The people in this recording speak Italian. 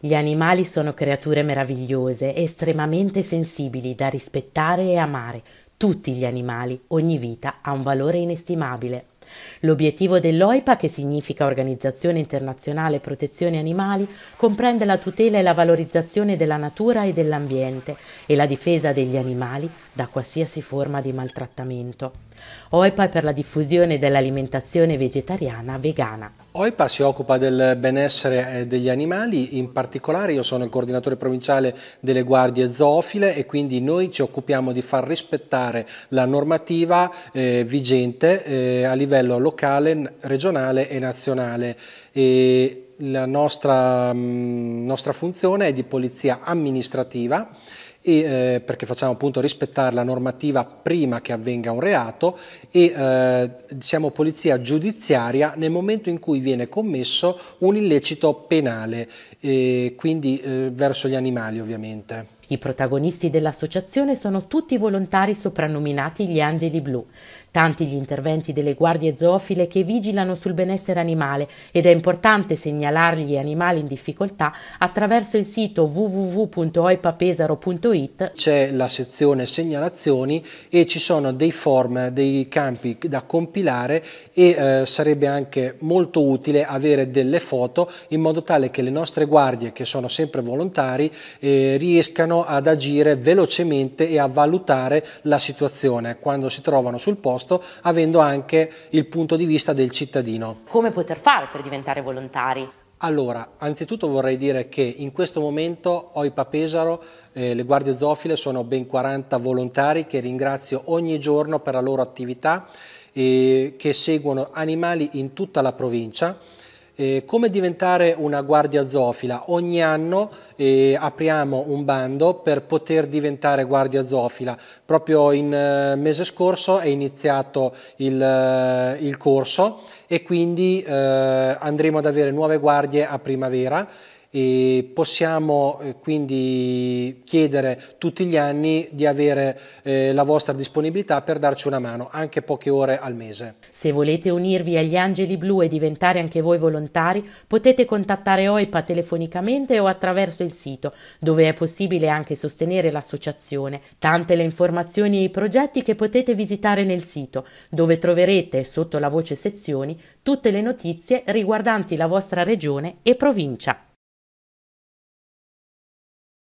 Gli animali sono creature meravigliose, estremamente sensibili, da rispettare e amare. Tutti gli animali, ogni vita ha un valore inestimabile. L'obiettivo dell'OIPA, che significa Organizzazione Internazionale Protezione Animali, comprende la tutela e la valorizzazione della natura e dell'ambiente e la difesa degli animali da qualsiasi forma di maltrattamento. OEPA è per la diffusione dell'alimentazione vegetariana vegana. OEPA si occupa del benessere eh, degli animali, in particolare io sono il coordinatore provinciale delle guardie zoofile e quindi noi ci occupiamo di far rispettare la normativa eh, vigente eh, a livello locale, regionale e nazionale. E la nostra, mh, mm, nostra funzione è di polizia amministrativa e, eh, perché facciamo appunto rispettare la normativa prima che avvenga un reato e eh, diciamo polizia giudiziaria nel momento in cui viene commesso un illecito penale, eh, quindi eh, verso gli animali ovviamente. I protagonisti dell'associazione sono tutti volontari soprannominati gli angeli blu. Tanti gli interventi delle guardie zoofile che vigilano sul benessere animale ed è importante segnalargli animali in difficoltà attraverso il sito www.oipapesaro.it. C'è la sezione segnalazioni e ci sono dei form, dei campi da compilare e eh, sarebbe anche molto utile avere delle foto in modo tale che le nostre guardie, che sono sempre volontari, eh, riescano ad agire velocemente e a valutare la situazione quando si trovano sul posto, avendo anche il punto di vista del cittadino. Come poter fare per diventare volontari? Allora, anzitutto vorrei dire che in questo momento OIPA Pesaro, eh, le guardie zoofile sono ben 40 volontari che ringrazio ogni giorno per la loro attività e eh, che seguono animali in tutta la provincia eh, come diventare una guardia zoofila? Ogni anno eh, apriamo un bando per poter diventare guardia zoofila. Proprio il eh, mese scorso è iniziato il, eh, il corso e quindi eh, andremo ad avere nuove guardie a primavera. E possiamo eh, quindi chiedere tutti gli anni di avere eh, la vostra disponibilità per darci una mano, anche poche ore al mese. Se volete unirvi agli Angeli Blu e diventare anche voi volontari, potete contattare OIPA telefonicamente o attraverso il sito, dove è possibile anche sostenere l'associazione. Tante le informazioni e i progetti che potete visitare nel sito, dove troverete, sotto la voce sezioni, tutte le notizie riguardanti la vostra regione e provincia.